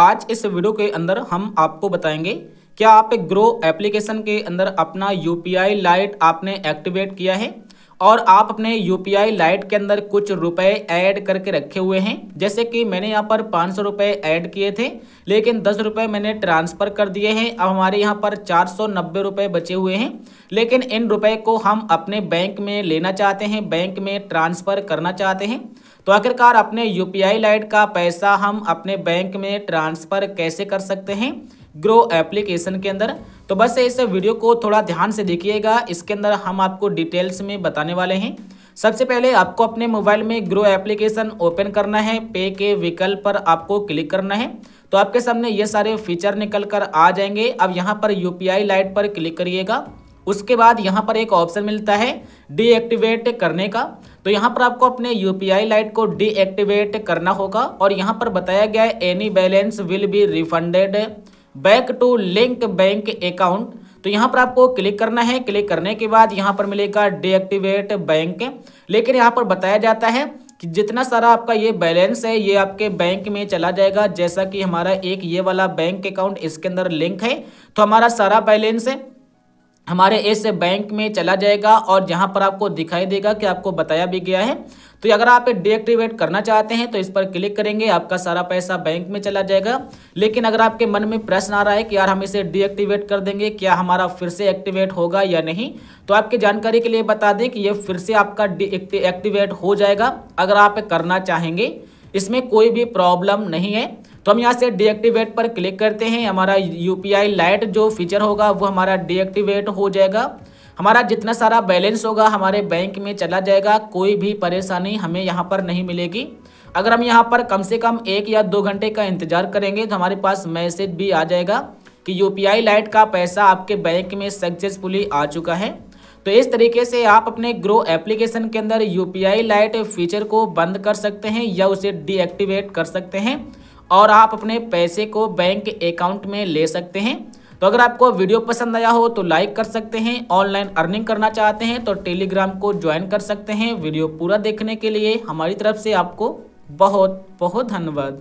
आज इस वीडियो के अंदर हम आपको बताएंगे क्या आप एक ग्रो एप्लीकेशन के अंदर अपना यू पी आई लाइट आपने एक्टिवेट किया है और आप अपने यू पी आई लाइट के अंदर कुछ रुपए ऐड करके रखे हुए हैं जैसे कि मैंने यहाँ पर पाँच सौ रुपये ऐड किए थे लेकिन दस रुपये मैंने ट्रांसफ़र कर दिए हैं अब हमारे यहाँ पर चार सौ नब्बे रुपये बचे हुए हैं लेकिन इन रुपए को हम अपने बैंक में लेना चाहते हैं बैंक में ट्रांसफ़र करना चाहते हैं तो आखिरकार अपने यू पी लाइट का पैसा हम अपने बैंक में ट्रांसफ़र कैसे कर सकते हैं ग्रो एप्लीकेशन के अंदर तो बस इस वीडियो को थोड़ा ध्यान से देखिएगा इसके अंदर हम आपको डिटेल्स में बताने वाले हैं सबसे पहले आपको अपने मोबाइल में ग्रो एप्लीकेशन ओपन करना है पे के विकल्प पर आपको क्लिक करना है तो आपके सामने ये सारे फीचर निकल कर आ जाएंगे अब यहाँ पर यू पी लाइट पर क्लिक करिएगा उसके बाद यहाँ पर एक ऑप्शन मिलता है डीएक्टिवेट करने का तो यहाँ पर आपको अपने यू पी आई लाइट को डीएक्टिवेट करना होगा और यहाँ पर बताया गया है any balance will be refunded back to link bank account तो यहाँ पर आपको क्लिक करना है क्लिक करने के बाद यहाँ पर मिलेगा डीएक्टिवेट बैंक लेकिन यहाँ पर बताया जाता है कि जितना सारा आपका ये बैलेंस है ये आपके बैंक में चला जाएगा जैसा कि हमारा एक ये वाला बैंक अकाउंट इसके अंदर लिंक है तो हमारा सारा बैलेंस है हमारे इस बैंक में चला जाएगा और जहां पर आपको दिखाई देगा कि आपको बताया भी गया है तो अगर आप डीएक्टिवेट करना चाहते हैं तो इस पर क्लिक करेंगे आपका सारा पैसा बैंक में चला जाएगा लेकिन अगर आपके मन में प्रश्न आ रहा है कि यार हम इसे डीएक्टिवेट कर देंगे क्या हमारा फिर से एक्टिवेट होगा या नहीं तो आपकी जानकारी के लिए बता दें कि ये फिर से आपका एक्टिवेट हो जाएगा अगर आप करना चाहेंगे इसमें कोई भी प्रॉब्लम नहीं है तो हम यहाँ से डीएक्टिवेट पर क्लिक करते हैं हमारा यू लाइट जो फीचर होगा वो हमारा डीएक्टिवेट हो जाएगा हमारा जितना सारा बैलेंस होगा हमारे बैंक में चला जाएगा कोई भी परेशानी हमें यहाँ पर नहीं मिलेगी अगर हम यहाँ पर कम से कम एक या दो घंटे का इंतज़ार करेंगे तो हमारे पास मैसेज भी आ जाएगा कि यू लाइट का पैसा आपके बैंक में सक्सेसफुली आ चुका है तो इस तरीके से आप अपने ग्रो एप्लीकेशन के अंदर यू लाइट फीचर को बंद कर सकते हैं या उसे डीएक्टिवेट कर सकते हैं और आप अपने पैसे को बैंक अकाउंट में ले सकते हैं तो अगर आपको वीडियो पसंद आया हो तो लाइक कर सकते हैं ऑनलाइन अर्निंग करना चाहते हैं तो टेलीग्राम को ज्वाइन कर सकते हैं वीडियो पूरा देखने के लिए हमारी तरफ से आपको बहुत बहुत धन्यवाद